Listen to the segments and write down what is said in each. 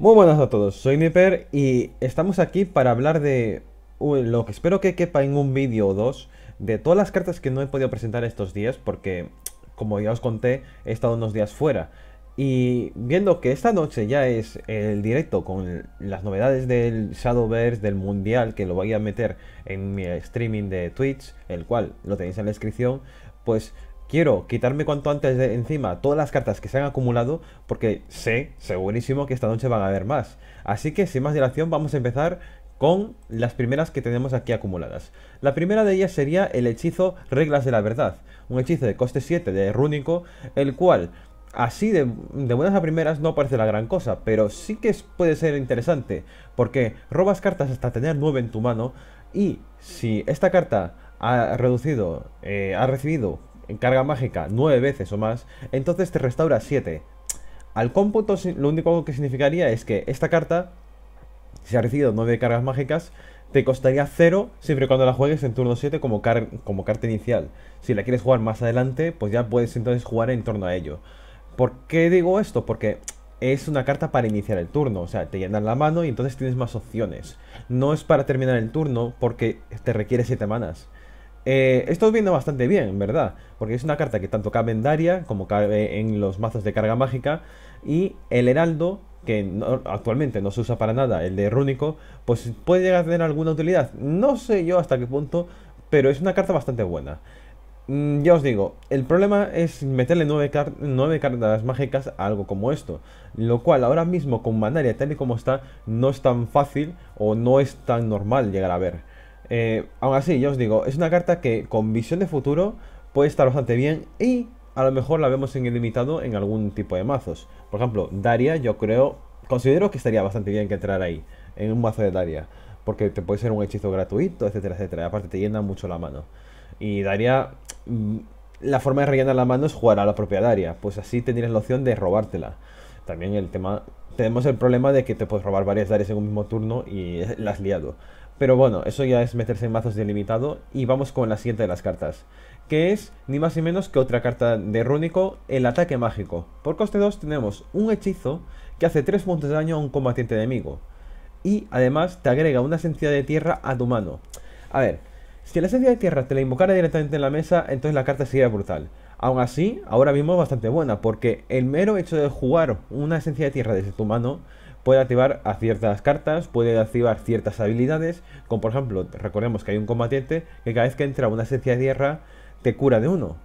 Muy buenas a todos, soy Niper y estamos aquí para hablar de lo que espero que quepa en un vídeo o dos de todas las cartas que no he podido presentar estos días porque, como ya os conté, he estado unos días fuera. Y viendo que esta noche ya es el directo con las novedades del Shadowverse, del Mundial, que lo voy a meter en mi streaming de Twitch, el cual lo tenéis en la descripción, pues quiero quitarme cuanto antes de encima todas las cartas que se han acumulado porque sé, segurísimo, que esta noche van a haber más. Así que sin más dilación vamos a empezar con las primeras que tenemos aquí acumuladas. La primera de ellas sería el hechizo Reglas de la Verdad, un hechizo de coste 7 de rúnico, el cual así de, buenas a primeras no parece la gran cosa, pero sí que puede ser interesante, porque robas cartas hasta tener 9 en tu mano y si esta carta ha reducido, eh, ha recibido en carga mágica 9 veces o más, entonces te restaura 7. Al cómputo lo único que significaría es que esta carta, si ha recibido 9 cargas mágicas, te costaría 0 siempre cuando la juegues en turno 7 como, como carta inicial. Si la quieres jugar más adelante, pues ya puedes entonces jugar en torno a ello. ¿Por qué digo esto? Porque es una carta para iniciar el turno, o sea, te llenan la mano y entonces tienes más opciones. No es para terminar el turno porque te requiere 7 manas. Esto eh, esto viene bastante bien, ¿verdad? Porque es una carta que tanto cabe en Daria como cabe en los mazos de carga mágica. Y el Heraldo, que actualmente no se usa para nada, el de Rúnico, pues puede llegar a tener alguna utilidad. No sé yo hasta qué punto, pero es una carta bastante buena. Mm, ya os digo, el problema es meterle nueve, cartas mágicas a algo como esto, lo cual ahora mismo con Manaria tal y como está no es tan fácil o no es tan normal llegar a ver. Eh, aún así, ya os digo, es una carta que con visión de futuro puede estar bastante bien y a lo mejor la vemos en ilimitado en algún tipo de mazos. Por ejemplo, Daria, yo creo, considero que estaría bastante bien que entrar ahí, en un mazo de Daria, porque te puede ser un hechizo gratuito, etcétera, etcétera. Aparte, te llena mucho la mano. Y Daria, mm, la forma de rellenar la mano es jugar a la propia Daria, pues así tendrías la opción de robártela. También el tema, tenemos el problema de que te puedes robar varias Darias en un mismo turno y las liado. Pero bueno, eso ya es meterse en mazos delimitado. Y vamos con la siguiente de las cartas. Que es ni más ni menos que otra carta de Rúnico, el ataque mágico. Por coste 2 tenemos un hechizo que hace 3 puntos de daño a un combatiente enemigo. Y además te agrega una esencia de tierra a tu mano. A ver, si la esencia de tierra te la invocara directamente en la mesa, entonces la carta sería brutal. Aún así, ahora mismo es bastante buena, porque el mero hecho de jugar una esencia de tierra desde tu mano puede activar a ciertas cartas, puede activar ciertas habilidades, como por ejemplo, recordemos que hay un combatiente que cada vez que entra una esencia de tierra te cura de uno.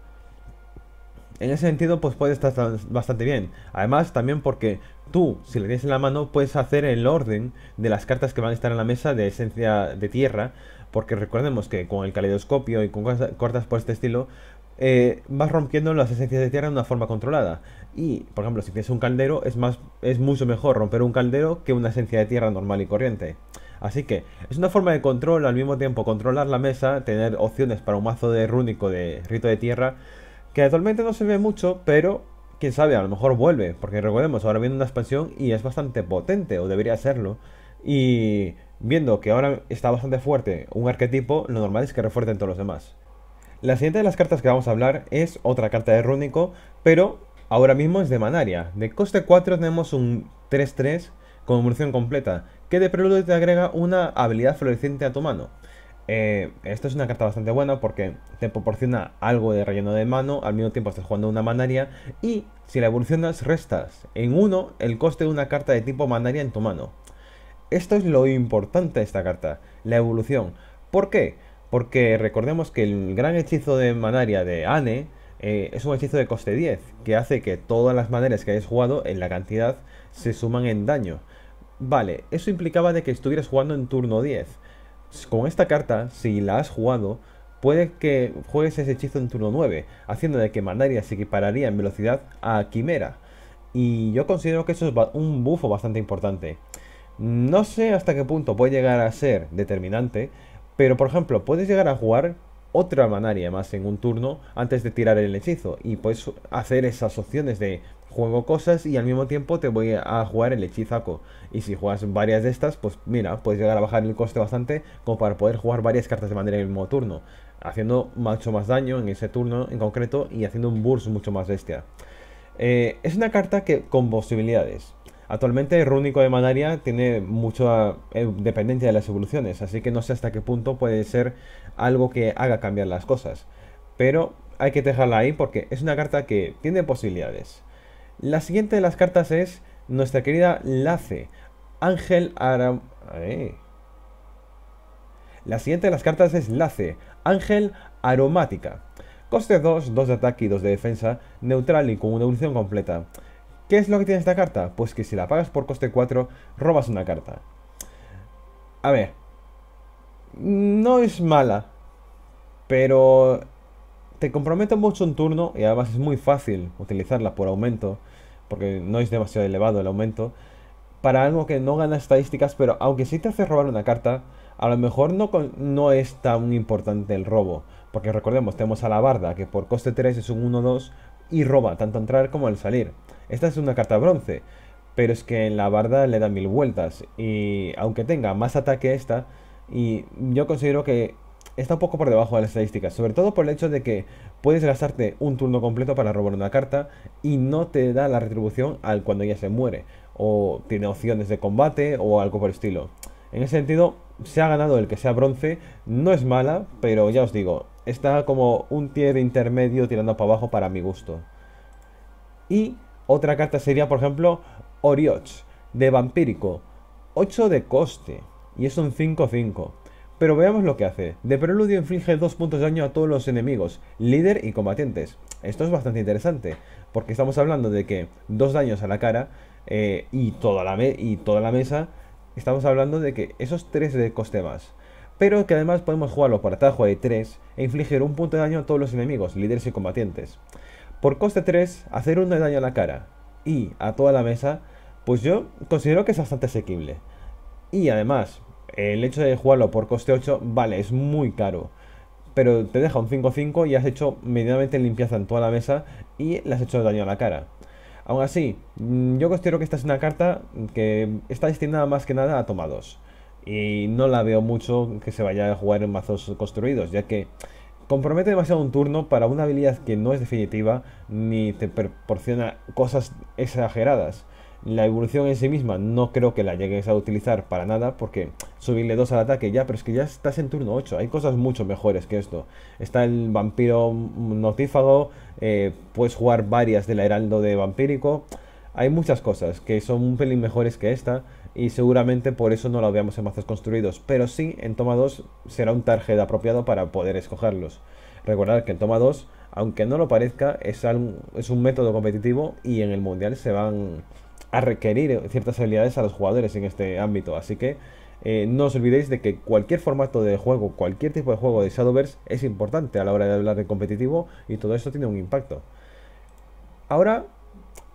En ese sentido, pues puede estar bastante bien. Además, también porque tú, si le tienes en la mano, puedes hacer el orden de las cartas que van a estar en la mesa de esencia de tierra. Porque recordemos que con el caleidoscopio y con cartas cortas por este estilo, eh, vas rompiendo las esencias de tierra de una forma controlada. Y, por ejemplo, si tienes un caldero, es, es mucho mejor romper un caldero que una esencia de tierra normal y corriente. Así que es una forma de control, al mismo tiempo controlar la mesa, tener opciones para un mazo de rúnico de rito de tierra, que actualmente no se ve mucho, pero quién sabe, a lo mejor vuelve, porque recordemos, ahora viene una expansión y es bastante potente, o debería serlo. Y viendo que ahora está bastante fuerte un arquetipo, lo normal es que refuerten todos los demás. La siguiente de las cartas que vamos a hablar es otra carta de Rúnico, pero ahora mismo es de Manaria. De coste 4 tenemos un 3-3 con evolución completa, que de preludio te agrega una habilidad floreciente a tu mano. Eh, esta es una carta bastante buena porque te proporciona algo de relleno de mano, al mismo tiempo estás jugando una manaria y si la evolucionas restas en 1 el coste de una carta de tipo manaria en tu mano. Esto es lo importante de esta carta, la evolución. ¿Por qué? Porque recordemos que el gran hechizo de Manaria de Ane eh, es un hechizo de coste 10, que hace que todas las maneras que hayas jugado en la cantidad se suman en daño. Vale, eso implicaba de que estuvieras jugando en turno 10. Con esta carta, si la has jugado, puede que juegues ese hechizo en turno 9, haciendo de que manaria se equipararía en velocidad a Quimera. Y yo considero que eso es un bufo bastante importante. No sé hasta qué punto puede llegar a ser determinante, pero por ejemplo, puedes llegar a jugar otra manaria más en un turno antes de tirar el hechizo y puedes hacer esas opciones de juego cosas y al mismo tiempo te voy a jugar el hechizaco y si juegas varias de estas pues mira puedes llegar a bajar el coste bastante como para poder jugar varias cartas de manera en el mismo turno haciendo mucho más daño en ese turno en concreto y haciendo un burst mucho más bestia eh, es una carta que con posibilidades Actualmente Rúnico de Manaria tiene mucha eh, dependencia de las evoluciones, así que no sé hasta qué punto puede ser algo que haga cambiar las cosas. Pero hay que dejarla ahí porque es una carta que tiene posibilidades. La siguiente de las cartas es nuestra querida Lace, Ángel Aram... Eh. La siguiente de las cartas es Lace, Ángel Aromática. Coste 2, 2 de ataque y 2 de defensa, neutral y con una evolución completa. ¿Qué es lo que tiene esta carta? Pues que si la pagas por coste 4, robas una carta. A ver. No es mala. Pero te compromete mucho un turno y además es muy fácil utilizarla por aumento, porque no es demasiado elevado el aumento, para algo que no gana estadísticas, pero aunque sí te hace robar una carta, a lo mejor no, no es tan importante el robo, porque recordemos, tenemos a la barda, que por coste 3 es un 1-2, y roba, tanto entrar como al salir. Esta es una carta bronce, pero es que en la barda le da mil vueltas y aunque tenga más ataque esta, y yo considero que está un poco por debajo de las estadísticas, sobre todo por el hecho de que puedes gastarte un turno completo para robar una carta y no te da la retribución al cuando ella se muere, o tiene opciones de combate o algo por el estilo. En ese sentido, se ha ganado el que sea bronce, no es mala, pero ya os digo, está como un tier intermedio tirando para abajo para mi gusto. Y otra carta sería, por ejemplo, Orioch, de Vampírico. 8 de coste, y es un 5-5. Pero veamos lo que hace. De preludio inflige 2 puntos de daño a todos los enemigos, líder y combatientes. Esto es bastante interesante, porque estamos hablando de que 2 daños a la cara eh, y, toda la y toda la mesa, estamos hablando de que esos 3 de coste más pero que además podemos jugarlo por atajo de 3 e infligir un punto de daño a todos los enemigos, líderes y combatientes. Por coste 3, hacer uno de daño a la cara y a toda la mesa, pues yo considero que es bastante asequible. Y además, el hecho de jugarlo por coste 8, vale, es muy caro. Pero te deja un 5-5 y has hecho medianamente limpieza en toda la mesa y le has hecho daño a la cara. Aún así, mm, yo considero que esta es una carta que está destinada más que nada a tomados y no la veo mucho que se vaya a jugar en mazos construidos, ya que compromete demasiado un turno para una habilidad que no es definitiva ni te proporciona cosas exageradas. La evolución en sí misma no creo que la llegues a utilizar para nada porque subirle 2 al ataque ya, pero es que ya estás en turno 8, hay cosas mucho mejores que esto. Está el vampiro notífago, eh, puedes jugar varias del heraldo de vampírico, hay muchas cosas que son un pelín mejores que esta y seguramente por eso no lo veamos en mazos construidos, pero sí en toma 2 será un target apropiado para poder escogerlos. Recordad que en toma 2, aunque no lo parezca, es, es un método competitivo y en el mundial se van a requerir ciertas habilidades a los jugadores en este ámbito, así que eh, no os olvidéis de que cualquier formato de juego, cualquier tipo de juego de Shadowverse es importante a la hora de hablar de competitivo y todo eso tiene un impacto. Ahora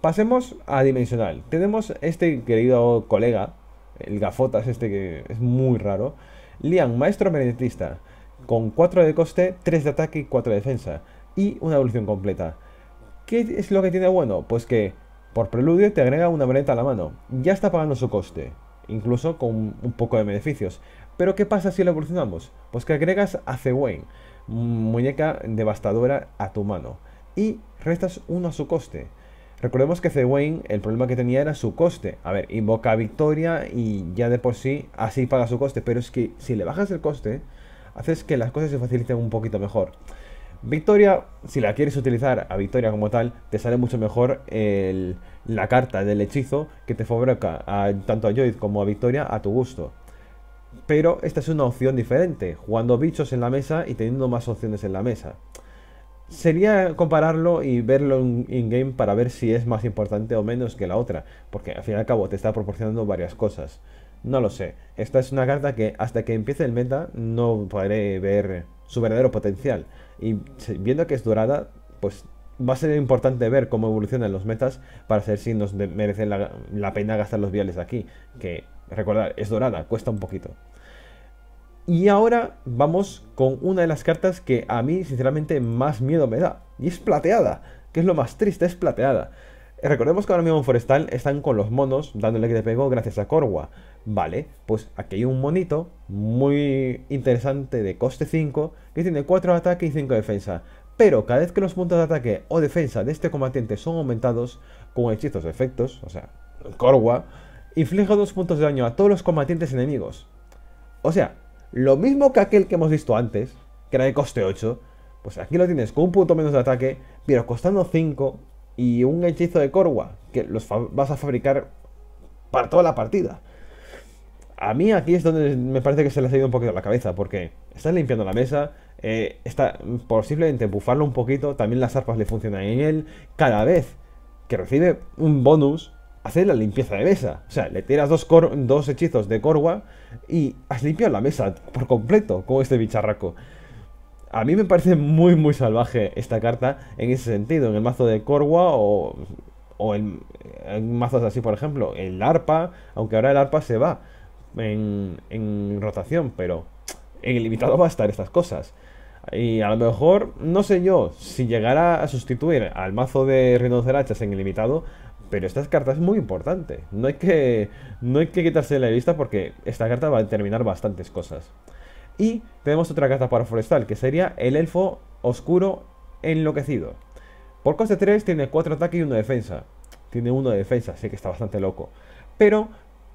Pasemos a dimensional. Tenemos este querido colega, el gafotas, este que es muy raro. Lian, maestro medentista, con 4 de coste, 3 de ataque y 4 de defensa. Y una evolución completa. ¿Qué es lo que tiene bueno? Pues que por preludio te agrega una maleta a la mano. Ya está pagando su coste, incluso con un poco de beneficios. Pero ¿qué pasa si lo evolucionamos? Pues que agregas a Wayne, muñeca devastadora a tu mano. Y restas uno a su coste. Recordemos que Ze-Wayne el problema que tenía era su coste. A ver, invoca a Victoria y ya de por sí así paga su coste. Pero es que si le bajas el coste, haces que las cosas se faciliten un poquito mejor. Victoria, si la quieres utilizar a Victoria como tal, te sale mucho mejor la carta del hechizo que te fabrica tanto a Joyce como a Victoria a tu gusto. Pero esta es una opción diferente, jugando bichos en la mesa y teniendo más opciones en la mesa sería compararlo y verlo in-game para ver si es más importante o menos que la otra, porque al fin y al cabo te está proporcionando varias cosas. No lo sé. Esta es una carta que hasta que empiece el meta no podré ver su verdadero potencial. Y viendo que es dorada, pues va a ser importante ver cómo evolucionan los metas para saber si nos merece la, pena gastar los viales aquí. Que recordar, es dorada, cuesta un poquito. Y ahora vamos con una de las cartas que a mí sinceramente más miedo me da. Y es plateada, que es lo más triste, es plateada. Recordemos que ahora mismo en Forestal están con los monos dándole que te pego gracias a Corwa. Vale, pues aquí hay un monito muy interesante de coste 5 que tiene 4 ataque y 5 defensa. Pero cada vez que los puntos de ataque o defensa de este combatiente son aumentados con hechizos de efectos, o sea, Corwa, inflige 2 puntos de daño a todos los combatientes enemigos. O sea, lo mismo que aquel que hemos visto antes, que era de coste 8, pues aquí lo tienes con un punto menos de ataque, pero costando 5 y un hechizo de Corwa, que los vas a fabricar para toda la partida. A mí aquí es donde me parece que se le ha salido un poquito la cabeza, porque estás limpiando la mesa, eh, está posiblemente bufarlo un poquito, también las arpas le funcionan en él, cada vez que recibe un bonus, hacer la limpieza de mesa. O sea, le tiras dos, dos hechizos de Corwa y has limpiado la mesa por completo con este bicharraco. A mí me parece muy, muy salvaje esta carta en ese sentido. En el mazo de Corwa o, o en, mazos así, por ejemplo. El arpa, aunque ahora el arpa se va en, en rotación, pero en el limitado va a estar estas cosas. Y a lo mejor, no sé yo, si llegara a sustituir al mazo de rinocerachas en el limitado, pero esta carta es muy importante. No hay que, no hay que quitarse de la vista porque esta carta va a determinar bastantes cosas. Y tenemos otra carta para forestal, que sería el elfo oscuro enloquecido. Por coste 3 tiene 4 ataque y 1 defensa. Tiene 1 defensa, así que está bastante loco. Pero,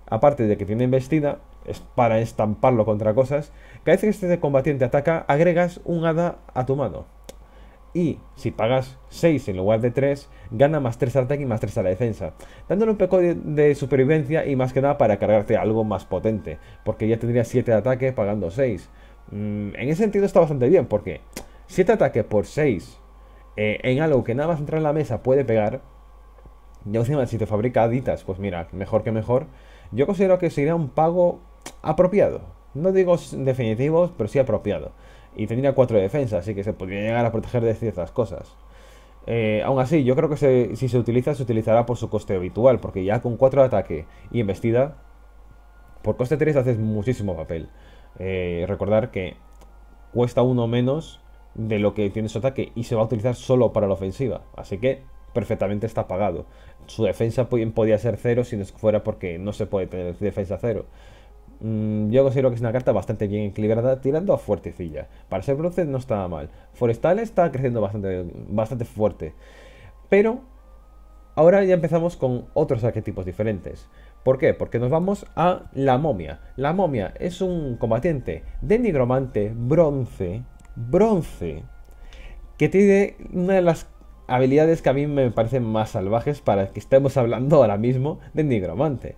aparte de que tiene embestida, es para estamparlo contra cosas, cada vez que este combatiente ataca, agregas un hada a tu mano y si pagas 6 en lugar de 3, gana más 3 al ataque y más 3 a la defensa, dándole un poco de, supervivencia y más que nada para cargarte algo más potente, porque ya tendría 7 ataques pagando 6. Mm, en ese sentido está bastante bien, porque 7 ataques por 6 eh, en algo que nada más entrar en la mesa puede pegar, ya encima si te fabrica aditas, pues mira, mejor que mejor, yo considero que sería un pago apropiado. No digo definitivos, pero sí apropiado y tenía cuatro de defensa, así que se podría llegar a proteger de ciertas cosas. Eh, aún así, yo creo que si se utiliza, se utilizará por su coste habitual, porque ya con 4 de ataque y embestida, por coste 3 haces muchísimo papel. Eh, recordar que cuesta uno menos de lo que tiene su ataque y se va a utilizar solo para la ofensiva, así que perfectamente está pagado. Su defensa podía ser cero si no fuera porque no se puede tener defensa cero Mm, yo considero que es una carta bastante bien equilibrada, tirando a fuertecilla. Para ser bronce no está mal. Forestal está creciendo bastante, bastante fuerte. Pero ahora ya empezamos con otros arquetipos diferentes. ¿Por qué? Porque nos vamos a la momia. La momia es un combatiente de nigromante bronce, bronce, que tiene una de las habilidades que a mí me parecen más salvajes para que estemos hablando ahora mismo de nigromante.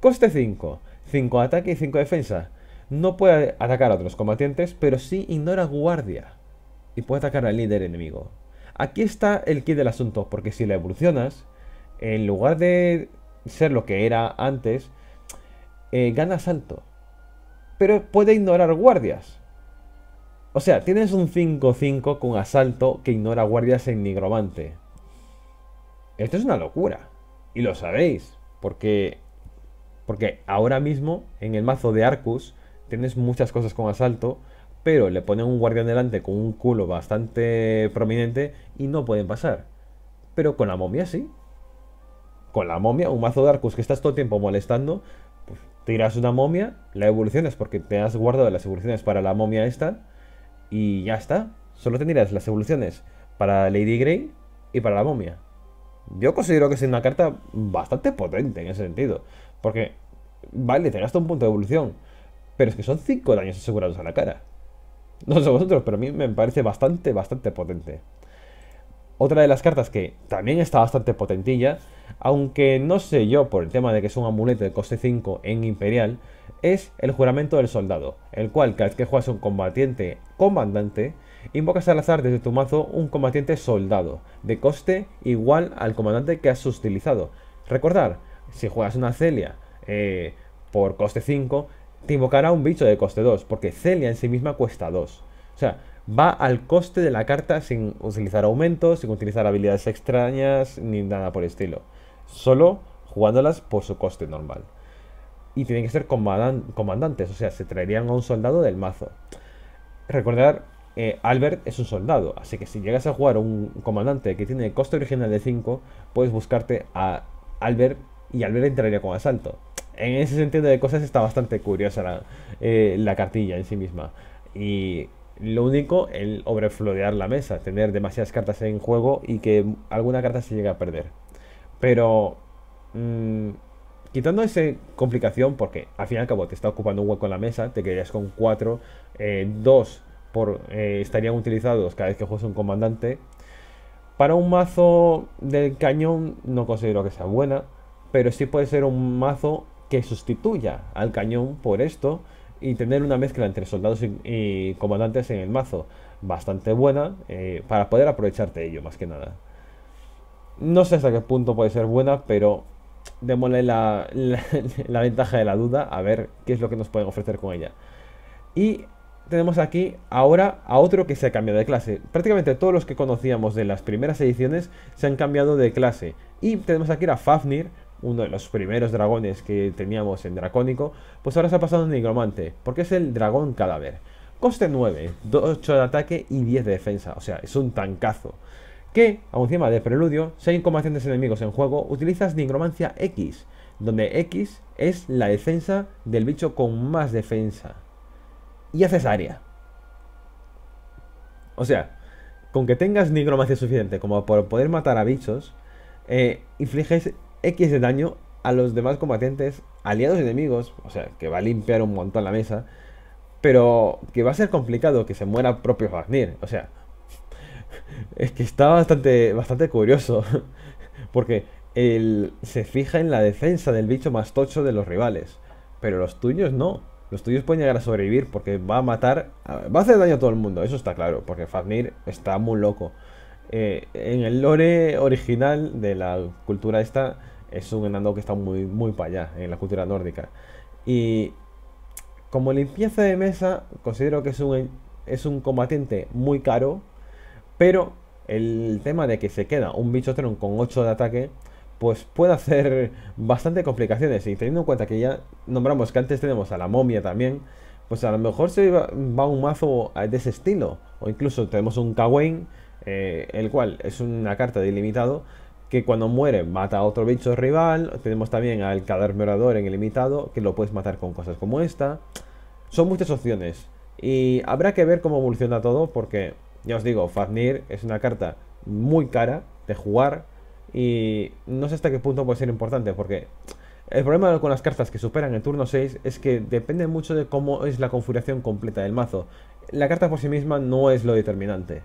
Coste 5. 5 ataque y 5 defensa. No puede atacar a otros combatientes, pero sí ignora guardia. Y puede atacar al líder enemigo. Aquí está el kit del asunto, porque si la evolucionas, en lugar de ser lo que era antes, eh, gana asalto Pero puede ignorar guardias. O sea, tienes un 5-5 con asalto que ignora guardias en nigromante. Esto es una locura. Y lo sabéis, porque porque ahora mismo en el mazo de Arcus tienes muchas cosas con asalto, pero le ponen un guardián delante con un culo bastante prominente y no pueden pasar. Pero con la momia sí. Con la momia, un mazo de Arcus que estás todo el tiempo molestando, pues tiras una momia, la evolucionas porque te has guardado las evoluciones para la momia esta y ya está. Solo tendrías las evoluciones para Lady Grey y para la momia. Yo considero que es una carta bastante potente en ese sentido. Porque, vale, te gasta un punto de evolución, pero es que son 5 daños asegurados a la cara. No sé vosotros, pero a mí me parece bastante, bastante potente. Otra de las cartas que también está bastante potentilla, aunque no sé yo por el tema de que es un amuleto de coste 5 en Imperial, es el juramento del soldado, el cual cada vez que juegas un combatiente comandante, invocas al azar desde tu mazo un combatiente soldado, de coste igual al comandante que has utilizado. Recordar, si juegas una Celia eh, por coste 5, te invocará un bicho de coste 2, porque Celia en sí misma cuesta 2. O sea, va al coste de la carta sin utilizar aumentos, sin utilizar habilidades extrañas, ni nada por el estilo. Solo jugándolas por su coste normal. Y tienen que ser comandantes, o sea, se traerían a un soldado del mazo. Recordar, eh, Albert es un soldado, así que si llegas a jugar un comandante que tiene coste original de 5, puedes buscarte a Albert y al ver entraría con asalto. En ese sentido de cosas está bastante curiosa eh, la, cartilla en sí misma. Y lo único, el overflorear la mesa, tener demasiadas cartas en juego y que alguna carta se llegue a perder. Pero mm, quitando esa complicación, porque al fin y al cabo te está ocupando un hueco en la mesa, te quedarías con cuatro, eh, eh estarían utilizados cada vez que juegues un comandante. Para un mazo del cañón no considero que sea buena pero sí puede ser un mazo que sustituya al cañón por esto y tener una mezcla entre soldados y, comandantes en el mazo bastante buena eh, para poder aprovecharte ello más que nada. No sé hasta qué punto puede ser buena, pero démosle la, la, ventaja de la duda a ver qué es lo que nos pueden ofrecer con ella. Y tenemos aquí ahora a otro que se ha cambiado de clase. Prácticamente todos los que conocíamos de las primeras ediciones se han cambiado de clase. Y tenemos aquí a Fafnir, uno de los primeros dragones que teníamos en Dracónico, pues ahora se ha pasado en Nigromante, porque es el dragón cadáver. Coste 9, 8 de ataque y 10 de defensa, o sea, es un tancazo. Que, un encima de preludio, si hay combatientes enemigos en juego, utilizas Nigromancia X, donde X es la defensa del bicho con más defensa. Y haces área. O sea, con que tengas nigromancia suficiente como por poder matar a bichos, eh, infliges X de daño a los demás combatientes, aliados y enemigos, o sea, que va a limpiar un montón la mesa, pero que va a ser complicado que se muera propio Fafnir, o sea, es que está bastante, bastante curioso, porque él se fija en la defensa del bicho más tocho de los rivales, pero los tuyos no. Los tuyos pueden llegar a sobrevivir porque va a matar, va a hacer daño a todo el mundo, eso está claro, porque Fafnir está muy loco. Eh, en el lore original de la cultura esta, es un enano que está muy, muy para allá en la cultura nórdica. Y como limpieza de mesa, considero que es un, es un combatiente muy caro, pero el tema de que se queda un bicho tron con 8 de ataque, pues puede hacer bastante complicaciones. Y teniendo en cuenta que ya nombramos que antes tenemos a la momia también, pues a lo mejor se va, un mazo de ese estilo. O incluso tenemos un Kawain, eh, el cual es una carta de ilimitado, que cuando muere mata a otro bicho rival. Tenemos también al cadáver en el limitado, que lo puedes matar con cosas como esta. Son muchas opciones. Y habrá que ver cómo evoluciona todo, porque ya os digo, Fafnir es una carta muy cara de jugar. Y no sé hasta qué punto puede ser importante, porque el problema con las cartas que superan el turno 6 es que depende mucho de cómo es la configuración completa del mazo. La carta por sí misma no es lo determinante.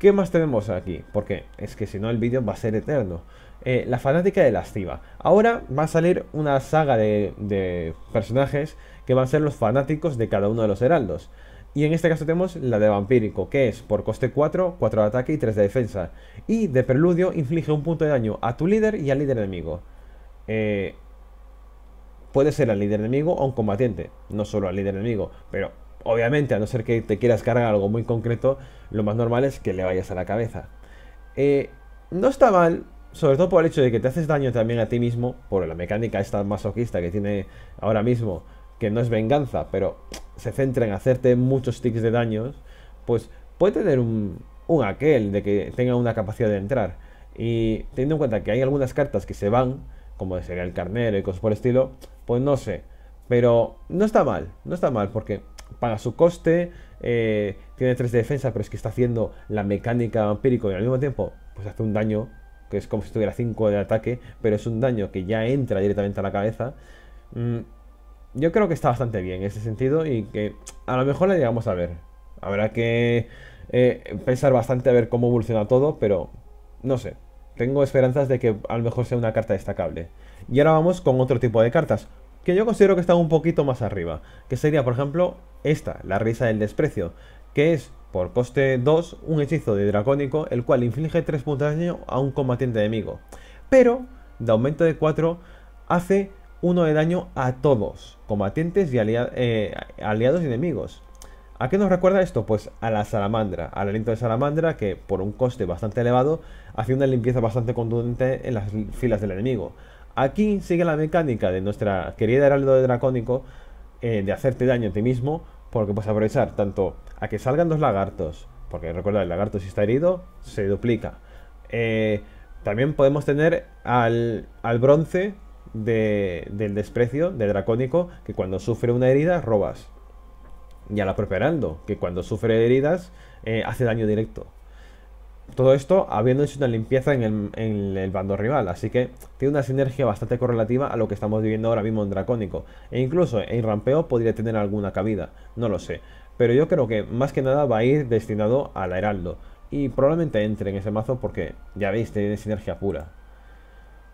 ¿Qué más tenemos aquí? Porque es que si no el vídeo va a ser eterno. Eh, la fanática de lastiva. Ahora va a salir una saga de, personajes que van a ser los fanáticos de cada uno de los heraldos. Y en este caso tenemos la de Vampírico, que es por coste 4, 4 de ataque y 3 de defensa. Y de Preludio inflige un punto de daño a tu líder y al líder enemigo. Eh, puede ser al líder enemigo o a un combatiente, no solo al líder enemigo, pero Obviamente, a no ser que te quieras cargar algo muy concreto, lo más normal es que le vayas a la cabeza. Eh, no está mal, sobre todo por el hecho de que te haces daño también a ti mismo, por la mecánica esta masoquista que tiene ahora mismo, que no es venganza, pero se centra en hacerte muchos tics de daños, pues puede tener un, un aquel de que tenga una capacidad de entrar. Y teniendo en cuenta que hay algunas cartas que se van, como sería el carnero y cosas por el estilo, pues no sé. Pero no está mal, no está mal, porque paga su coste, eh, tiene 3 de defensa, pero es que está haciendo la mecánica vampírico y al mismo tiempo pues hace un daño, que es como si tuviera 5 de ataque, pero es un daño que ya entra directamente a la cabeza. Mm, yo creo que está bastante bien en ese sentido y que a lo mejor la llegamos a ver. Habrá que eh, pensar bastante a ver cómo evoluciona todo, pero no sé. Tengo esperanzas de que a lo mejor sea una carta destacable. Y ahora vamos con otro tipo de cartas que yo considero que está un poquito más arriba, que sería, por ejemplo, esta, la risa del desprecio, que es, por coste 2, un hechizo de dracónico, el cual inflige 3 puntos de daño a un combatiente enemigo, pero, de aumento de 4, hace 1 de daño a todos, combatientes y eh, aliados y enemigos. ¿A qué nos recuerda esto? Pues a la salamandra, al aliento de salamandra que por un coste bastante elevado Hace una limpieza bastante contundente en las filas del enemigo. Aquí sigue la mecánica de nuestra querida Heraldo de Dracónico eh, de hacerte daño a ti mismo, porque puedes aprovechar tanto a que salgan dos lagartos, porque recuerda, el lagarto si está herido, se duplica. Eh, también podemos tener al, al bronce del desprecio de Dracónico, que cuando sufre una herida robas. Y a la propia que cuando sufre heridas eh, hace daño directo. Todo esto habiendo hecho una limpieza en el, bando rival, así que tiene una sinergia bastante correlativa a lo que estamos viviendo ahora mismo en Dracónico. E incluso en Rampeo podría tener alguna cabida, no lo sé. Pero yo creo que más que nada va a ir destinado al Heraldo. Y probablemente entre en ese mazo porque, ya veis, tiene sinergia pura.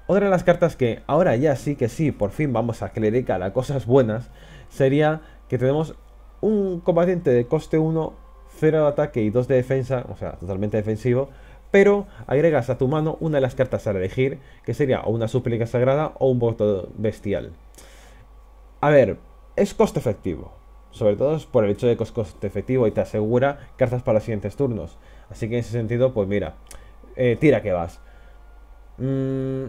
Otra de las cartas que ahora ya sí que sí, por fin vamos a clerical a cosas buenas, sería que tenemos un combatiente de coste 1 0 de ataque y dos de defensa, o sea, totalmente defensivo, pero agregas a tu mano una de las cartas a elegir, que sería o una súplica sagrada o un voto bestial. A ver, es coste efectivo, sobre todo por el hecho de que es coste efectivo y te asegura cartas para los siguientes turnos. Así que en ese sentido, pues mira, eh, tira que vas. Mm,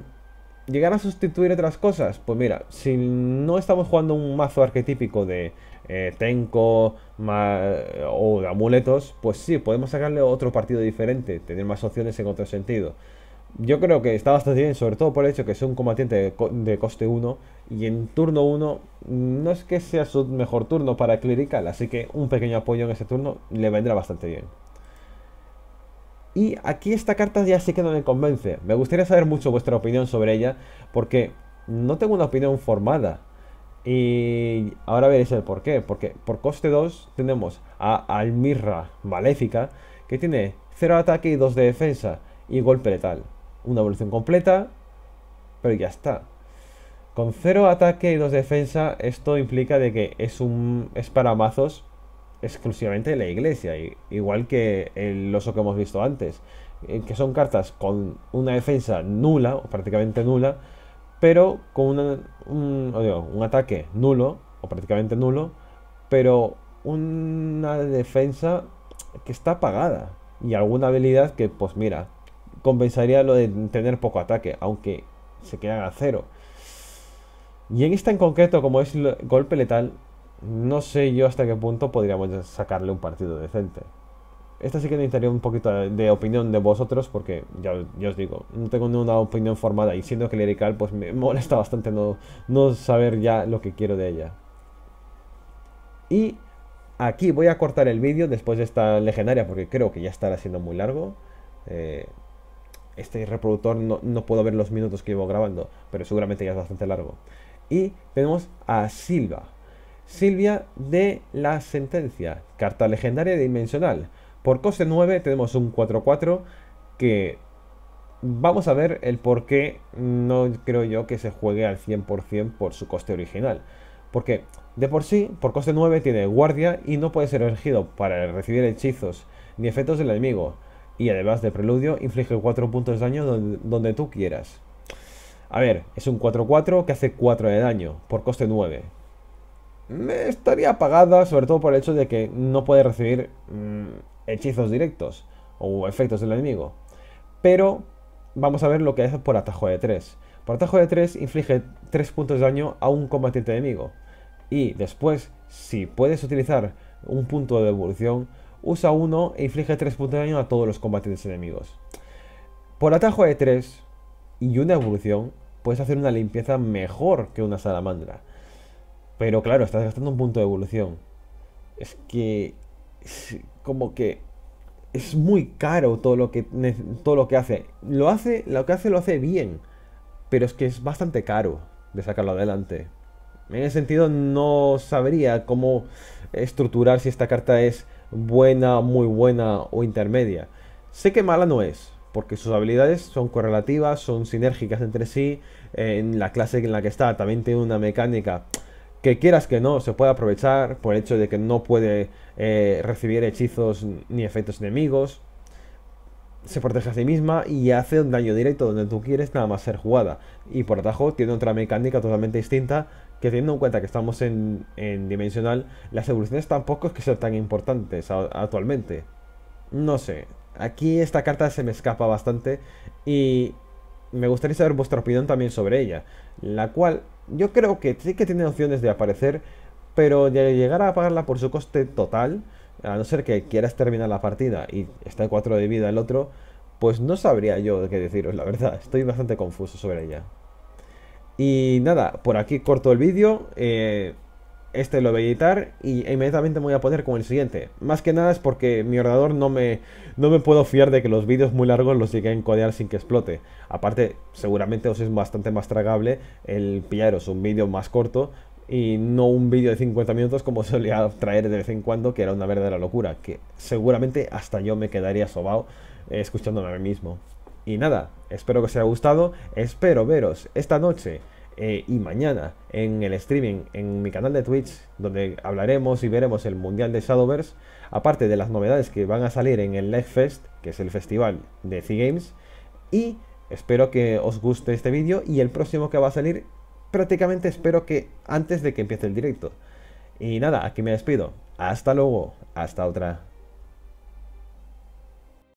¿Llegar a sustituir otras cosas? Pues mira, si no estamos jugando un mazo arquetípico de eh, Tenko eh, o de amuletos, pues sí, podemos sacarle otro partido diferente, tener más opciones en otro sentido. Yo creo que está bastante bien, sobre todo por el hecho que es un combatiente de, coste 1 y en turno 1 mm, no es que sea su mejor turno para Clerical, así que un pequeño apoyo en ese turno le vendrá bastante bien. Y aquí esta carta ya sí que no me convence. Me gustaría saber mucho vuestra opinión sobre ella, porque no tengo una opinión formada. Y ahora veréis el por qué. Porque por coste 2 tenemos a Almirra Maléfica, que tiene 0 ataque y 2 de defensa y golpe letal. Una evolución completa, pero ya está. Con 0 ataque y 2 defensa, esto implica de que es, un, es para mazos exclusivamente de la iglesia, igual que el oso que hemos visto antes, eh, que son cartas con una defensa nula, o prácticamente nula, pero con un, ataque nulo, o prácticamente nulo, pero una defensa que está apagada y alguna habilidad que, pues mira, compensaría lo de tener poco ataque, aunque se quedan a cero. Y en esta en concreto, como es golpe letal, no sé yo hasta qué punto podríamos sacarle un partido decente. Esta sí que necesitaría un poquito de opinión de vosotros, porque ya, os digo, no tengo ninguna opinión formada y siendo que clerical, pues me molesta bastante no, saber ya lo que quiero de ella. Y aquí voy a cortar el vídeo después de esta legendaria, porque creo que ya estará siendo muy largo. Eh, este reproductor no, no puedo ver los minutos que llevo grabando, pero seguramente ya es bastante largo. Y tenemos a Silva. Silvia de la Sentencia, carta legendaria dimensional. Por coste 9 tenemos un 4-4 que vamos a ver el por qué no creo yo que se juegue al 100% por su coste original. Porque de por sí, por coste 9 tiene guardia y no puede ser elegido para recibir hechizos ni efectos del enemigo. Y además de preludio, inflige 4 puntos de daño donde, tú quieras. A ver, es un 4-4 que hace 4 de daño por coste 9. Me mm, estaría apagada, sobre todo por el hecho de que no puede recibir mm, hechizos directos o efectos del enemigo. Pero vamos a ver lo que hace por atajo de 3. Por atajo de 3 inflige 3 puntos de daño a un combatiente enemigo. Y después, si puedes utilizar un punto de evolución, usa uno e inflige 3 puntos de daño a todos los combatientes enemigos. Por atajo de 3 y una evolución, puedes hacer una limpieza mejor que una salamandra. Pero claro, estás gastando un punto de evolución. Es que como que es muy caro todo lo que todo lo que hace. Lo hace, lo que hace lo hace bien, pero es que es bastante caro de sacarlo adelante. En ese sentido no sabría cómo estructurar si esta carta es buena, muy buena o intermedia. Sé que mala no es, porque sus habilidades son correlativas, son sinérgicas entre sí. En la clase en la que está también tiene una mecánica que quieras que no, se puede aprovechar por el hecho de que no puede eh, recibir hechizos ni efectos enemigos. Se protege a sí misma y hace un daño directo donde tú quieres nada más ser jugada. Y por atajo tiene otra mecánica totalmente distinta que teniendo en cuenta que estamos en, en dimensional, las evoluciones tampoco es que sean tan importantes actualmente. No sé, aquí esta carta se me escapa bastante y me gustaría saber vuestra opinión también sobre ella, la cual yo creo que sí que tiene opciones de aparecer, pero de llegar a pagarla por su coste total, a no ser que quieras terminar la partida y está en 4 de vida el otro, pues no sabría yo qué deciros, la verdad. Estoy bastante confuso sobre ella. Y nada, por aquí corto el vídeo. Eh, este lo voy a editar y inmediatamente me voy a poner con el siguiente. Más que nada es porque mi ordenador no me, no me puedo fiar de que los vídeos muy largos los llegue a encodear sin que explote. Aparte, seguramente os es bastante más tragable el pillaros un vídeo más corto y no un vídeo de 50 minutos como solía traer de vez en cuando, que era una verdadera locura, que seguramente hasta yo me quedaría sobado eh, escuchándome a mí mismo. Y nada, espero que os haya gustado, espero veros esta noche eh, y mañana en el streaming en mi canal de Twitch, donde hablaremos y veremos el Mundial de Shadowverse, aparte de las novedades que van a salir en el Live Fest, que es el festival de C Games, y espero que os guste este vídeo y el próximo que va a salir prácticamente espero que antes de que empiece el directo. Y nada, aquí me despido. Hasta luego, hasta otra.